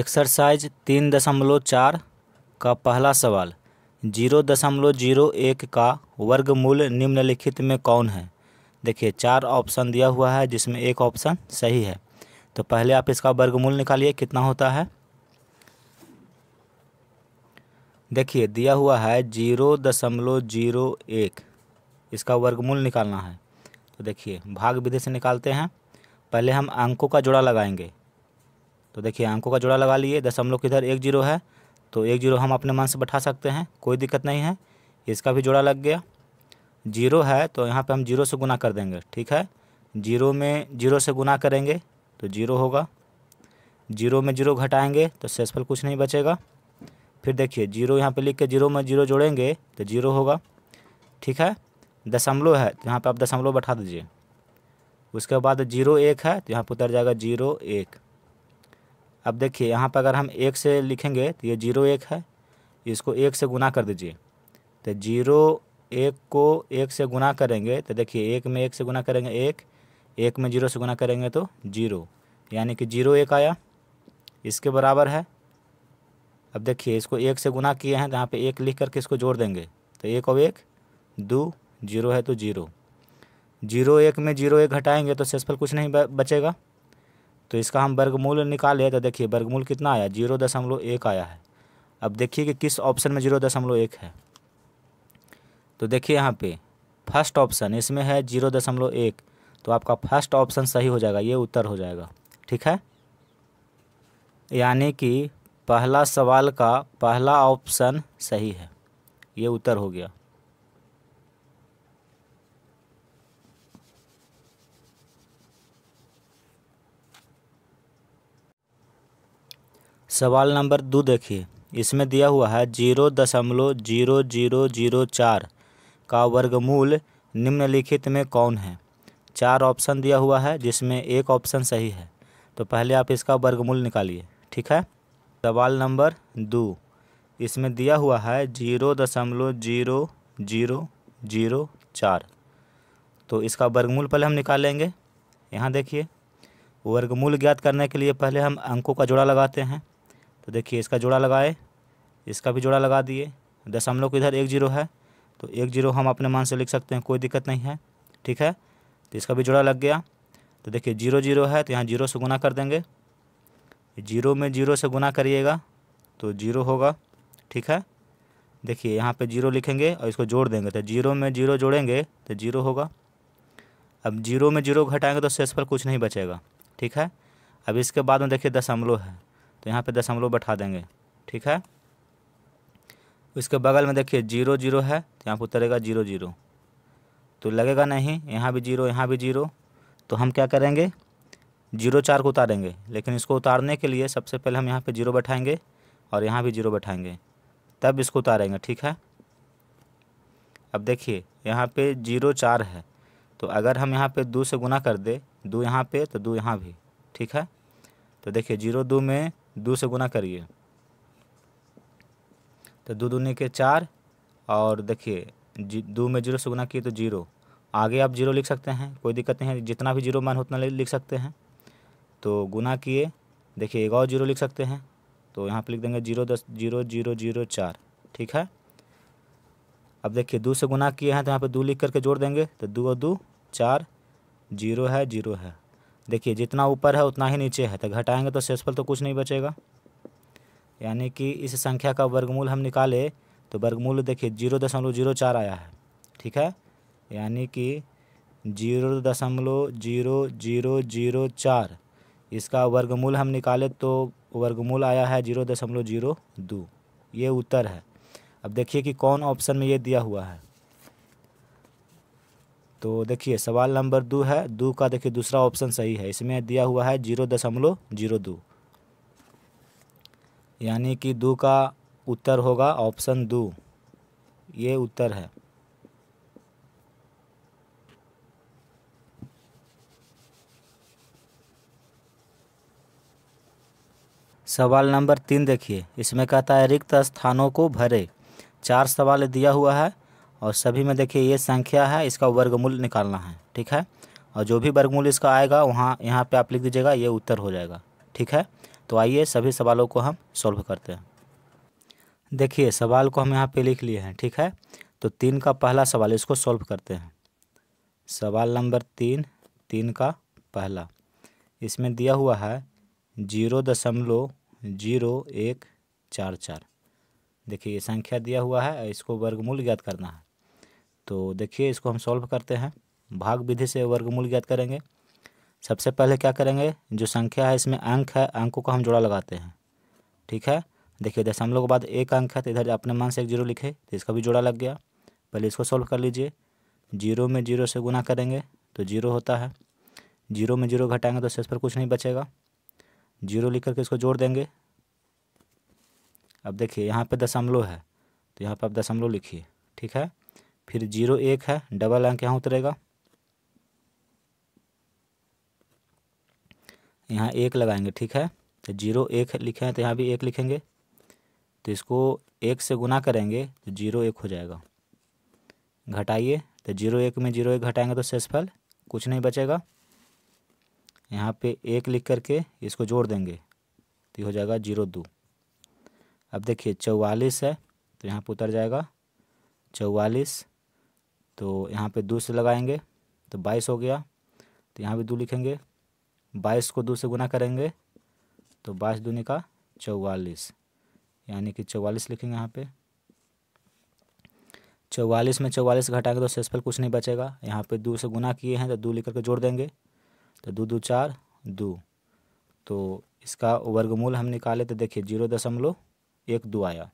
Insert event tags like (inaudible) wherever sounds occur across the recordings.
exercise तीन दशमलव चार का पहला सवाल जीरो दशमलव जीरो एक का वर्गमूल निम्नलिखित में कौन है देखिए चार ऑप्शन दिया हुआ है जिसमें एक ऑप्शन सही है तो पहले आप इसका वर्गमूल निकालिए कितना होता है देखिए दिया हुआ है जीरो दशमलव जीरो एक इसका वर्गमूल निकालना है तो देखिए भाग विधि से निकालते हैं पहले हम अंकों का जोड़ा लगाएंगे तो देखिए अंकों का जोड़ा लगा लिए दशमलव किधर एक जीरो है तो एक जीरो हम अपने मन से बैठा सकते हैं कोई दिक्कत नहीं है इसका भी जोड़ा लग गया जीरो है तो यहाँ पे हम जीरो से गुना कर देंगे ठीक है जीरो में जीरो से गुना करेंगे तो जीरो होगा जीरो में जीरो घटाएंगे तो सेसफल कुछ नहीं बचेगा फिर देखिए जीरो यहाँ पे लिख के जीरो में जीरो जोड़ेंगे तो जीरो होगा ठीक है दशमलव है तो यहाँ पर आप दशमलव बैठा दीजिए उसके बाद जीरो एक है तो यहाँ पर उतर जाएगा जीरो एक अब देखिए यहाँ पर अगर हम एक से लिखेंगे तो ये जीरो एक है इसको एक से गुना कर दीजिए तो जीरो एक को एक से गुना करेंगे तो देखिए एक में एक से गुना करेंगे एक एक में जीरो से गुना करेंगे तो जीरो यानी कि जीरो एक आया इसके बराबर है अब देखिए इसको एक से गुना किए हैं तो यहाँ पर एक लिख करके इसको जोड़ देंगे तो एक और एक दो जीरो है तो जीरो जीरो एक में जीरो एक घटाएंगे तो सेसफल कुछ नहीं बचेगा तो इसका हम वर्गमूल निकाले तो देखिए वर्गमूल कितना आया जीरो दशमलव एक आया है अब देखिए कि किस ऑप्शन में जीरो दशमलव एक है तो देखिए यहाँ पे फर्स्ट ऑप्शन इसमें है जीरो दशमलव एक तो आपका फर्स्ट ऑप्शन सही हो जाएगा ये उत्तर हो जाएगा ठीक है यानी कि पहला सवाल का पहला ऑप्शन सही है ये उत्तर हो गया सवाल नंबर दो देखिए इसमें दिया हुआ है जीरो दशमलव जीरो जीरो जीरो चार का वर्गमूल निम्नलिखित में कौन है चार ऑप्शन दिया हुआ है जिसमें एक ऑप्शन सही है तो पहले आप इसका वर्गमूल निकालिए ठीक है सवाल नंबर दो इसमें दिया हुआ है जीरो दशमलव जीरो जीरो जीरो चार तो इसका वर्गमूल पहले हम निकालेंगे यहाँ देखिए वर्गमूल ज्ञात करने के लिए पहले हम अंकों का जोड़ा लगाते हैं तो देखिए इसका जोड़ा लगाए इसका भी जोड़ा लगा दिए दशमलव को इधर एक जीरो है तो एक जीरो हम अपने मान से लिख सकते हैं कोई दिक्कत नहीं है ठीक है तो इसका भी जोड़ा लग गया तो देखिए जीरो जीरो है तो यहाँ जीरो से गुना कर देंगे जीरो में जीरो से गुना करिएगा तो जीरो होगा ठीक है देखिए यहाँ पे जीरो लिखेंगे और इसको जोड़ देंगे तो जीरो में जीरो जोड़ेंगे तो जीरो होगा अब जीरो में जीरो घटाएंगे तो पर कुछ नहीं बचेगा ठीक है अब इसके बाद में देखिए दशमलव है तो यहाँ पे दशमलव बैठा देंगे ठीक है उसके बगल में देखिए जीरो जीरो है तो यहाँ पर उतरेगा जीरो जीरो तो लगेगा नहीं यहाँ भी जीरो यहाँ भी जीरो तो हम क्या करेंगे जीरो चार को उतारेंगे लेकिन इसको उतारने के लिए सबसे पहले हम यहाँ पर जीरो बैठाएंगे और यहाँ भी जीरो बैठाएँगे तब इसको उतारेंगे ठीक है अब देखिए यहाँ पे जीरो चार है तो अगर हम यहाँ पे दो से गुना कर दे दो यहाँ पे तो दो यहाँ भी ठीक है तो देखिए जीरो दो में दो से गुना करिए तो दो दूनी के चार और देखिए दो में जीरो से गुना किए तो जीरो आगे आप जीरो लिख सकते हैं कोई दिक्कत नहीं है जितना भी जीरो मान उतना लिख सकते हैं तो गुना किए देखिए एक और जीरो लिख सकते हैं तो यहाँ पर लिख देंगे जीरो दस जीरो जीरो जीरो चार ठीक है अब देखिए दो से गुना किए हैं तो यहाँ पर दो लिख करके जोड़ देंगे तो दो और दो चार जीरो है जीरो है देखिए जितना ऊपर है उतना ही नीचे है तो घटाएंगे तो शेषफल तो कुछ नहीं बचेगा यानी कि इस संख्या का वर्गमूल हम निकाले तो वर्गमूल देखिए जीरो दशमलव जीरो चार आया है ठीक है यानी कि जीरो दशमलव जीरो जीरो जीरो चार इसका वर्गमूल हम निकाले तो वर्गमूल आया है जीरो दशमलव जीरो दो ये उत्तर है अब देखिए कि कौन ऑप्शन में ये दिया हुआ है तो देखिए सवाल नंबर दो है दो का देखिए दूसरा ऑप्शन सही है इसमें दिया हुआ है जीरो दशमलव जीरो दो यानी कि दो का उत्तर होगा ऑप्शन दो ये उत्तर है सवाल नंबर तीन देखिए इसमें कहता है रिक्त स्थानों को भरे चार सवाल दिया हुआ है और सभी में देखिए ये संख्या है इसका वर्गमूल निकालना है ठीक है और जो भी वर्गमूल इसका आएगा वहाँ यहाँ पे आप लिख दीजिएगा ये उत्तर हो जाएगा ठीक है तो आइए सभी सवालों को हम सॉल्व करते हैं देखिए सवाल को हम यहाँ पे लिख लिए हैं ठीक है तो तीन का पहला सवाल इसको सॉल्व करते हैं सवाल नंबर तीन तीन का पहला इसमें दिया हुआ है जीरो दशमलव जीरो एक चार चार देखिए ये संख्या दिया हुआ है इसको वर्गमूल ज्ञात करना है तो देखिए इसको हम सॉल्व करते हैं भाग विधि से वर्गमूल ज्ञात करेंगे सबसे पहले क्या करेंगे जो संख्या है इसमें अंक है अंकों का हम जोड़ा लगाते हैं ठीक है देखिए दशमलव के बाद एक अंक है तो इधर अपने मन से एक जीरो लिखे तो इसका भी जोड़ा लग गया पहले इसको सॉल्व कर लीजिए जीरो में जीरो से गुना करेंगे तो जीरो होता है जीरो में जीरो घटाएंगे तो शेष पर कुछ नहीं बचेगा जीरो लिख करके इसको जोड़ देंगे अब देखिए यहाँ पर दशमलव है तो यहाँ पर आप दशमलव लिखिए ठीक है फिर जीरो एक है डबल अंक यहाँ उतरेगा यहाँ एक लगाएंगे ठीक है तो जीरो एक लिखे हैं तो यहाँ भी एक लिखेंगे तो इसको एक से गुना करेंगे तो जीरो एक हो जाएगा घटाइए तो जीरो एक में जीरो एक घटाएंगे तो शेषफल कुछ नहीं बचेगा यहाँ पे एक लिख करके इसको जोड़ देंगे तो हो जाएगा जीरो दो अब देखिए चौवालीस है तो यहाँ पर उतर जाएगा चौवालीस तो यहाँ पे दो से लगाएंगे तो बाईस हो गया तो यहाँ भी दो लिखेंगे बाईस को दो से गुना करेंगे तो बाईस दूनी का चौवालीस यानी कि चौवालीस लिखेंगे यहाँ पे चौवालीस में चौवालीस घटाएंगे तो शेषफल कुछ नहीं बचेगा यहाँ पे दो से गुना किए हैं तो दो लिख करके जोड़ देंगे तो दो दो चार दो तो इसका वर्गमूल हम निकाले तो देखिए जीरो दशमलव एक दो आया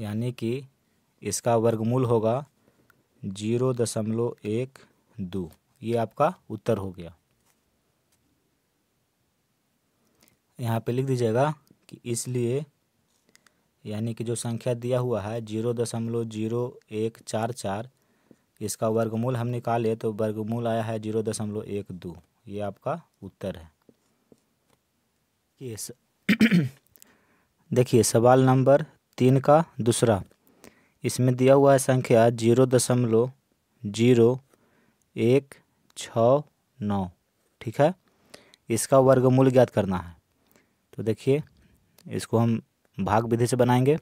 यानी कि इसका वर्गमूल होगा जीरो दशमलव एक दो ये आपका उत्तर हो गया यहाँ पे लिख दीजिएगा कि इसलिए यानी कि जो संख्या दिया हुआ है जीरो दशमलव जीरो एक चार चार इसका वर्गमूल हम निकाले तो वर्गमूल आया है जीरो दशमलव एक दो ये आपका उत्तर है (clears throat) देखिए सवाल नंबर तीन का दूसरा इसमें दिया हुआ है संख्या जीरो दशमलव जीरो एक छ नौ ठीक है इसका वर्गमूल ज्ञात करना है तो देखिए इसको हम भाग विधि से बनाएंगे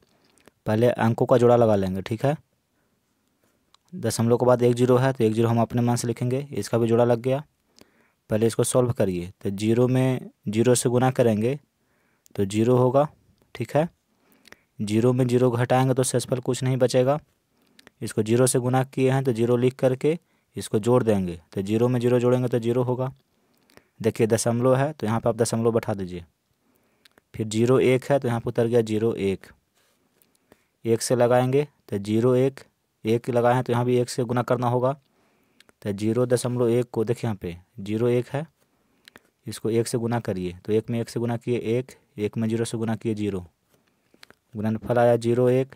पहले अंकों का जोड़ा लगा लेंगे ठीक है दशमलव के बाद एक जीरो है तो एक जीरो हम अपने मन से लिखेंगे इसका भी जोड़ा लग गया पहले इसको सॉल्व करिए तो जीरो में जीरो से गुना करेंगे तो जीरो होगा ठीक है जीरो में जीरो घटाएंगे तो शेषफल कुछ नहीं बचेगा इसको जीरो से गुना किए हैं तो जीरो लिख करके इसको जोड़ देंगे तो जीरो में जीरो जोड़ेंगे तो जीरो होगा देखिए दशमलव है तो यहाँ पर आप दशमलव बैठा दीजिए फिर जीरो एक है तो यहाँ पर उतर गया जीरो एक एक से लगाएंगे तो जीरो एक एक लगाएं तो यहाँ भी एक से गुना करना होगा तो जीरो दशमलव एक को देखिए यहाँ पे जीरो एक है इसको एक से गुना करिए तो एक में एक से गुना किए एक एक में जीरो से गुना किए जीरो गुणनफल आया जीरो एक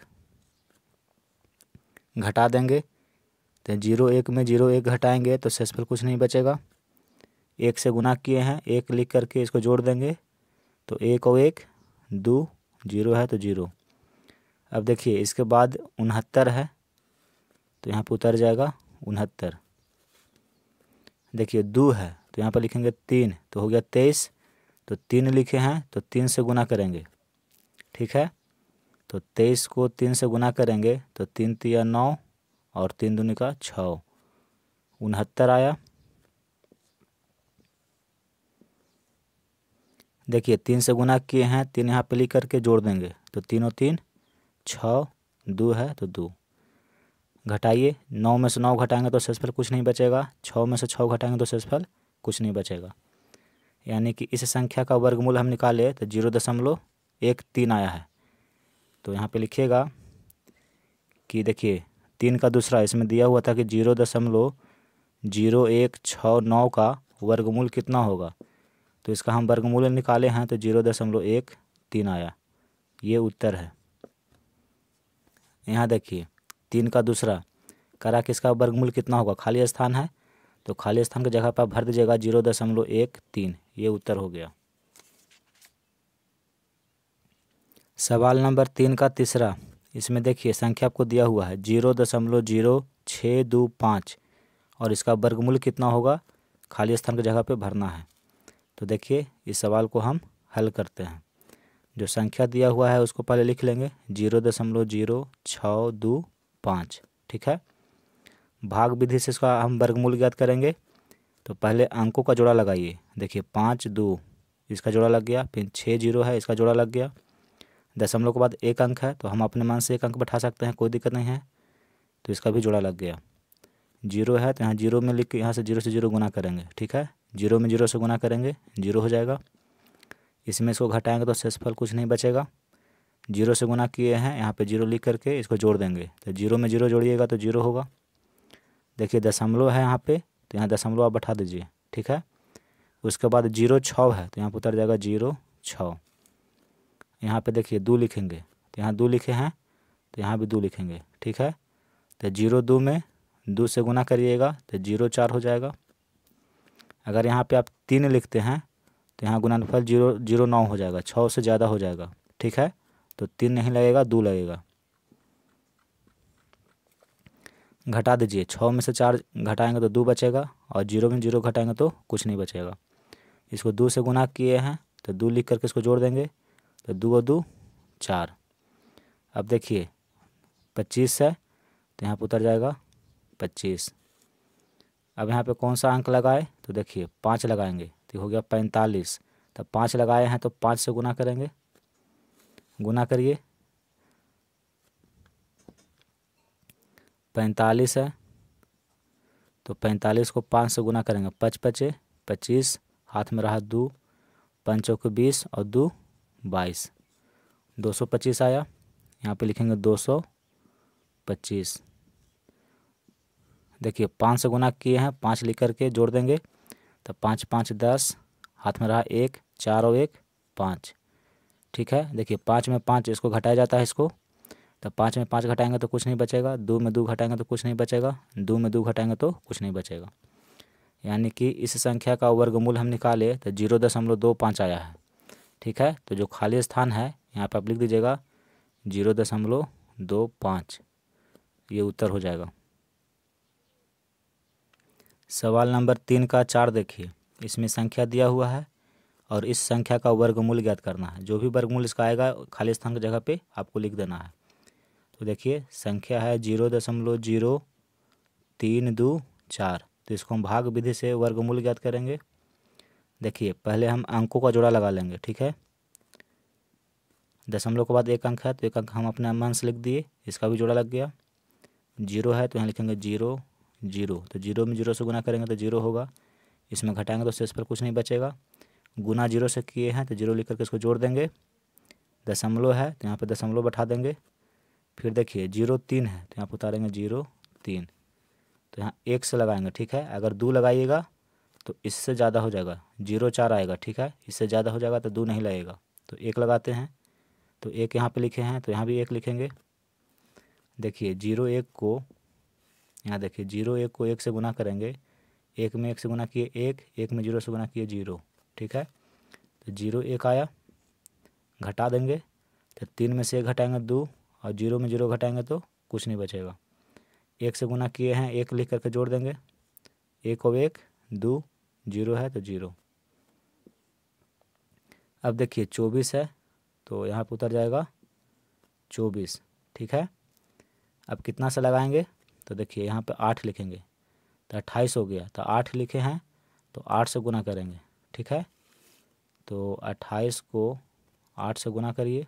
घटा देंगे तो जीरो एक में जीरो एक घटाएंगे तो शेषफल कुछ नहीं बचेगा एक से गुना किए हैं एक लिख करके इसको जोड़ देंगे तो एक और एक दो जीरो है तो जीरो अब देखिए इसके बाद उनहत्तर है तो यहाँ पर उतर जाएगा उनहत्तर देखिए दो है तो यहाँ पर लिखेंगे तीन तो हो गया तेईस तो तीन लिखे हैं तो तीन से गुना करेंगे ठीक है तो तेईस को तीन से गुना करेंगे तो तीन तिया नौ और तीन दुनिका का छः उनहत्तर आया देखिए तीन से गुना किए हैं तीन यहाँ पे लिख करके जोड़ देंगे तो तीनों तीन छः दो है तो दो घटाइए नौ में से नौ घटाएंगे तो शेषफल कुछ नहीं बचेगा छः में से छः घटाएंगे तो शेषफल कुछ नहीं बचेगा यानी कि इस संख्या का वर्गमूल हम निकाले तो जीरो दशमलव एक तीन आया है तो यहाँ पे लिखिएगा कि देखिए तीन का दूसरा इसमें दिया हुआ था कि जीरो दशमलव जीरो एक छः नौ का वर्गमूल कितना होगा तो इसका हम वर्गमूल निकाले हैं तो जीरो दशमलव एक तीन आया ये उत्तर है यहाँ देखिए तीन का दूसरा करा कि इसका वर्गमूल कितना होगा खाली स्थान है तो खाली स्थान की जगह पर भर दीजिएगा जीरो दशमलव एक तीन ये उत्तर हो गया सवाल नंबर तीन का तीसरा इसमें देखिए संख्या आपको दिया हुआ है जीरो दशमलव जीरो छः दो पाँच और इसका वर्गमूल कितना होगा खाली स्थान की जगह पे भरना है तो देखिए इस सवाल को हम हल करते हैं जो संख्या दिया हुआ है उसको पहले लिख लेंगे जीरो दशमलव जीरो छः दो पाँच ठीक है भाग विधि से इसका हम वर्गमूल ज्ञात करेंगे तो पहले अंकों का जोड़ा लगाइए देखिए पाँच दो इसका जोड़ा लग गया फिर छः जीरो है इसका जोड़ा लग गया दशमलव के बाद एक अंक है तो हम अपने मान से एक अंक बैठा सकते हैं कोई दिक्कत नहीं है तो इसका भी जोड़ा लग गया जीरो है तो यहाँ जीरो में लिख के यहाँ से जीरो से जीरो गुना करेंगे ठीक है जीरो में जीरो से गुना करेंगे जीरो हो जाएगा इसमें इसको घटाएंगे तो शेषफल कुछ नहीं बचेगा जीरो से गुना किए हैं यहाँ पे जीरो लिख करके इसको जोड़ देंगे तो जीरो में जीरो जोड़िएगा तो जीरो होगा देखिए दशमलव है यहाँ पे तो यहाँ दशमलव आप बैठा दीजिए ठीक है उसके बाद जीरो छः है तो यहाँ पर उतर जाएगा जीरो छः यहाँ पे देखिए दो लिखेंगे तो यहाँ दो लिखे हैं तो यहाँ भी दो लिखेंगे ठीक है तो जीरो दो में दो से गुना करिएगा तो जीरो चार हो जाएगा अगर यहाँ पे आप तीन लिखते हैं तो यहाँ गुनाफल जीरो जीरो नौ हो जाएगा छः से ज़्यादा हो जाएगा ठीक है तो तीन नहीं लगेगा दो लगेगा घटा दीजिए छः में से चार घटाएंगे तो दो बचेगा और जीरो में जीरो घटाएंगे तो कुछ नहीं बचेगा इसको दो से गुना किए हैं तो दो लिख करके इसको जोड़ देंगे तो दो और दो चार अब देखिए पच्चीस है तो यहाँ पर उतर जाएगा पच्चीस अब यहाँ पे कौन सा अंक लगाए तो देखिए पाँच लगाएंगे तो हो गया पैंतालीस तो पाँच लगाए हैं तो पाँच से गुना करेंगे गुना करिए पैंतालीस है तो पैंतालीस को पाँच से गुना करेंगे पच पचे पच्चीस हाथ में रहा दो पंचों को बीस और दो बाईस दो सौ पच्चीस आया यहाँ पे लिखेंगे दो सौ पच्चीस देखिए पाँच से गुना किए हैं पाँच लिख करके जोड़ देंगे तो पाँच पाँच दस हाथ में रहा एक चार और एक पाँच ठीक है देखिए पाँच में पाँच इसको घटाया जाता है इसको तो पाँच में पाँच घटाएंगे तो कुछ नहीं बचेगा दो में दो घटाएंगे तो कुछ नहीं बचेगा दो में दो घटाएंगे तो कुछ नहीं बचेगा यानी कि इस संख्या का वर्गमूल हम निकाले तो जीरो दशमलव दो पाँच आया है ठीक है तो जो खाली स्थान है यहाँ पर आप लिख दीजिएगा जीरो दशमलव दो पाँच ये उत्तर हो जाएगा सवाल नंबर तीन का चार देखिए इसमें संख्या दिया हुआ है और इस संख्या का वर्गमूल ज्ञात करना है जो भी वर्गमूल इसका आएगा खाली स्थान की जगह पे आपको लिख देना है तो देखिए संख्या है जीरो दशमलव जीरो तीन दो चार तो इसको हम भाग विधि से वर्गमूल ज्ञात करेंगे देखिए पहले हम अंकों का जोड़ा लगा लेंगे ठीक है दशमलव के बाद एक अंक है तो एक अंक हम अपने मन से लिख दिए इसका भी जोड़ा लग गया जीरो है तो यहाँ लिखेंगे जीरो जीरो तो जीरो में जीरो से गुना करेंगे तो जीरो होगा इसमें घटाएंगे तो शेष पर कुछ नहीं बचेगा गुना जीरो से किए हैं तो जीरो लिख करके इसको जोड़ देंगे दशमलव है तो यहाँ पर दशमलव बैठा देंगे फिर देखिए जीरो तीन है तो यहाँ पर उतारेंगे जीरो तीन तो यहाँ एक से लगाएंगे ठीक है अगर दो लगाइएगा तो इससे ज़्यादा हो जाएगा जीरो चार आएगा ठीक है इससे ज़्यादा हो जाएगा तो दो नहीं लगेगा तो एक लगाते हैं तो एक यहाँ पे लिखे हैं तो यहाँ भी एक लिखेंगे देखिए जीरो एक को यहाँ देखिए जीरो एक को एक से गुना करेंगे एक में एक से गुना किए एक एक में जीरो से गुना किए जीरो ठीक है तो जीरो एक आया घटा देंगे तो तीन में से एक घटाएंगे दो और जीरो में जीरो घटाएंगे तो कुछ नहीं बचेगा एक से गुना किए हैं एक लिख करके जोड़ देंगे एक और एक दो जीरो है तो जीरो अब देखिए चौबीस है तो यहाँ पर उतर जाएगा चौबीस ठीक है अब कितना सा लगाएंगे तो देखिए यहाँ पे आठ लिखेंगे तो अट्ठाईस हो गया तो आठ लिखे हैं तो आठ से गुना करेंगे ठीक है तो अट्ठाईस को आठ से गुना करिए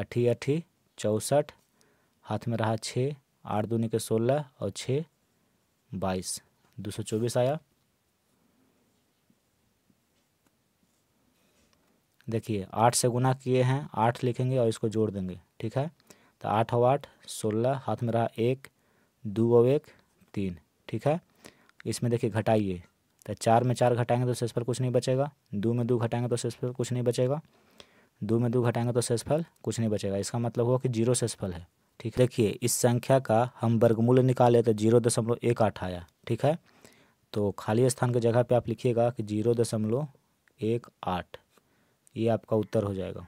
अट्ठी अट्ठी चौंसठ हाथ में रहा छः आठ दूनी के सोलह और छः बाईस दो सौ चौबीस आया देखिए आठ से गुना किए हैं आठ लिखेंगे और इसको जोड़ देंगे ठीक है तो आठ और आठ सोलह हाथ में रहा एक दो और एक तीन ठीक है इसमें देखिए घटाइए तो चार में चार घटाएंगे तो शेषफल कुछ नहीं बचेगा दो में दो घटाएंगे तो पर कुछ नहीं बचेगा दो में दो घटाएंगे तो फल कुछ नहीं बचेगा इसका मतलब हुआ कि जीरो फल है ठीक देखिए इस संख्या का हम वर्गमूल्य निकाले तो जीरो दशमलव एक आठ आया ठीक है तो खाली स्थान की जगह पे आप लिखिएगा कि जीरो दशमलव एक आठ ये आपका उत्तर हो जाएगा